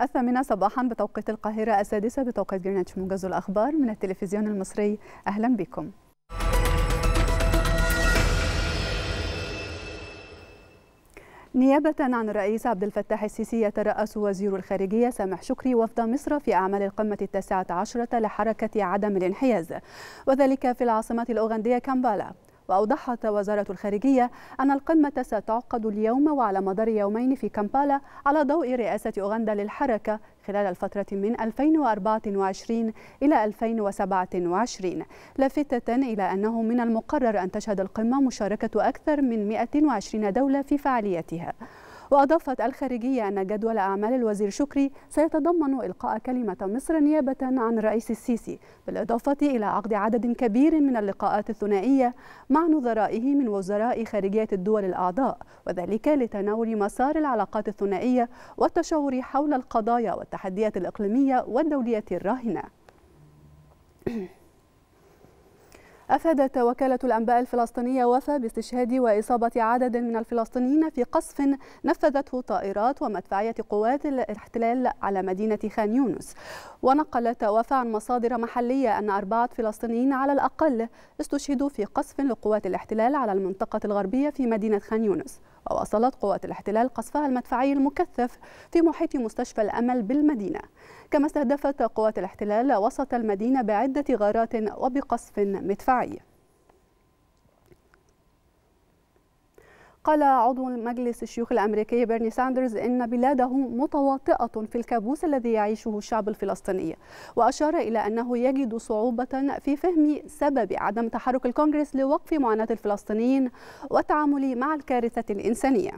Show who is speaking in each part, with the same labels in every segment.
Speaker 1: الثامنة صباحا بتوقيت القاهرة السادسة بتوقيت جرينتش موجز الأخبار من التلفزيون المصري أهلا بكم نيابة عن الرئيس عبد الفتاح السيسي يترأس وزير الخارجية سامح شكري وفد مصر في أعمال القمة التاسعة عشرة لحركة عدم الانحياز وذلك في العاصمة الأوغندية كامبالا وأوضحت وزارة الخارجية أن القمة ستعقد اليوم وعلى مدار يومين في كامبالا على ضوء رئاسة أوغندا للحركة خلال الفترة من 2024 إلى 2027 لافتة إلى أنه من المقرر أن تشهد القمة مشاركة أكثر من 120 دولة في فعاليتها وأضافت الخارجية أن جدول أعمال الوزير شكري سيتضمن إلقاء كلمة مصر نيابة عن الرئيس السيسي بالإضافة إلى عقد عدد كبير من اللقاءات الثنائية مع نظرائه من وزراء خارجية الدول الأعضاء وذلك لتناول مسار العلاقات الثنائية والتشاور حول القضايا والتحديات الإقليمية والدولية الراهنة. أفادت وكالة الأنباء الفلسطينية وفى باستشهاد وإصابة عدد من الفلسطينيين في قصف نفذته طائرات ومدفعية قوات الاحتلال على مدينة خان يونس ونقلت وفى عن مصادر محلية أن أربعة فلسطينيين على الأقل استشهدوا في قصف لقوات الاحتلال على المنطقة الغربية في مدينة خان يونس وواصلت قوات الاحتلال قصفها المدفعي المكثف في محيط مستشفى الأمل بالمدينة كما استهدفت قوات الاحتلال وسط المدينة بعدة غارات وبقصف مدفعي الدفاعية قال عضو مجلس الشيوخ الأمريكي بيرني ساندرز إن بلاده متواطئة في الكابوس الذي يعيشه الشعب الفلسطيني وأشار إلى أنه يجد صعوبة في فهم سبب عدم تحرك الكونغرس لوقف معاناة الفلسطينيين والتعامل مع الكارثة الإنسانية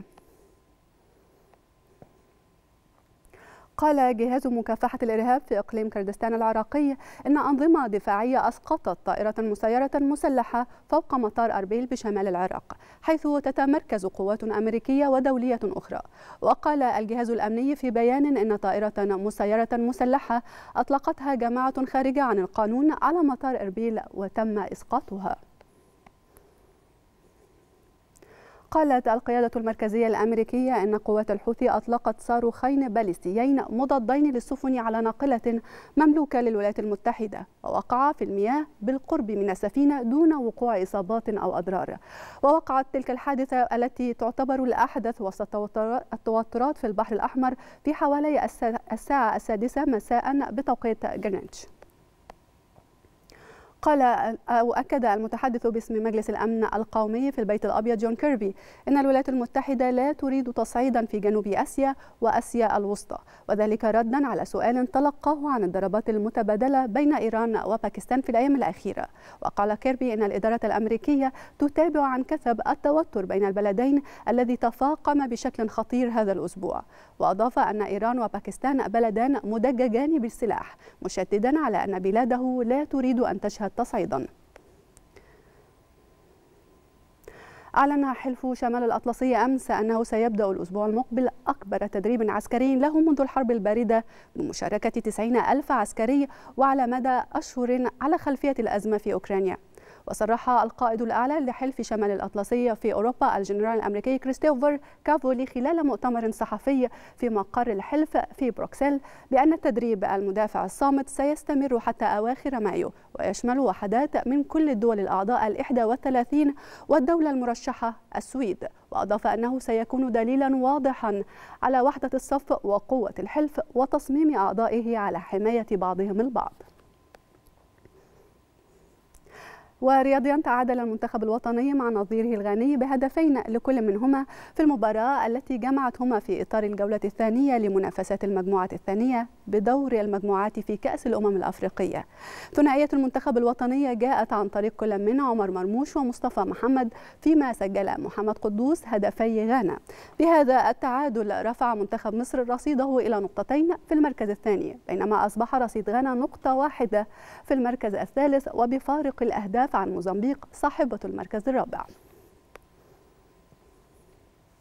Speaker 1: قال جهاز مكافحة الإرهاب في إقليم كردستان العراقي أن أنظمة دفاعية أسقطت طائرة مسيرة مسلحة فوق مطار أربيل بشمال العراق حيث تتمركز قوات أمريكية ودولية أخرى وقال الجهاز الأمني في بيان أن طائرة مسيرة مسلحة أطلقتها جماعة خارجة عن القانون على مطار أربيل وتم إسقاطها قالت القيادة المركزية الأمريكية أن قوات الحوثي أطلقت صاروخين باليستيين مضادين للسفن على ناقلة مملوكة للولايات المتحدة ووقع في المياه بالقرب من السفينة دون وقوع إصابات أو أضرار ووقعت تلك الحادثة التي تعتبر الأحدث وسط التوترات في البحر الأحمر في حوالي الساعة السادسة مساء بتوقيت جرينتش قال أو أكد المتحدث باسم مجلس الأمن القومي في البيت الأبيض جون كيربي أن الولايات المتحدة لا تريد تصعيدا في جنوب آسيا وآسيا الوسطى وذلك ردا على سؤال تلقاه عن الضربات المتبادلة بين إيران وباكستان في الأيام الأخيرة وقال كيربي أن الإدارة الأمريكية تتابع عن كثب التوتر بين البلدين الذي تفاقم بشكل خطير هذا الأسبوع وأضاف أن إيران وباكستان بلدان مدججان بالسلاح مشددا على أن بلاده لا تريد أن تشهد تصعيدا أعلن حلف شمال الأطلسي أمس أنه سيبدأ الأسبوع المقبل أكبر تدريب عسكري له منذ الحرب الباردة بمشاركة 90 ألف عسكري وعلى مدى أشهر على خلفية الأزمة في أوكرانيا وصرح القائد الأعلى لحلف شمال الأطلسي في أوروبا الجنرال الأمريكي كريستوفر كافولي خلال مؤتمر صحفي في مقر الحلف في بروكسل بأن تدريب المدافع الصامت سيستمر حتى أواخر مايو ويشمل وحدات من كل الدول الأعضاء الإحدى والثلاثين والدولة المرشحة السويد وأضاف أنه سيكون دليلا واضحا على وحدة الصف وقوة الحلف وتصميم أعضائه على حماية بعضهم البعض ورياضيا تعادل المنتخب الوطني مع نظيره الغاني بهدفين لكل منهما في المباراة التي جمعتهما في إطار الجولة الثانية لمنافسات المجموعة الثانية بدور المجموعات في كأس الأمم الأفريقية ثنائية المنتخب الوطني جاءت عن طريق كل من عمر مرموش ومصطفى محمد فيما سجل محمد قدوس هدفي غانا بهذا التعادل رفع منتخب مصر رصيده إلى نقطتين في المركز الثاني بينما أصبح رصيد غانا نقطة واحدة في المركز الثالث وبفارق الأهداف للأبحاث عن موزمبيق صاحبة المركز الرابع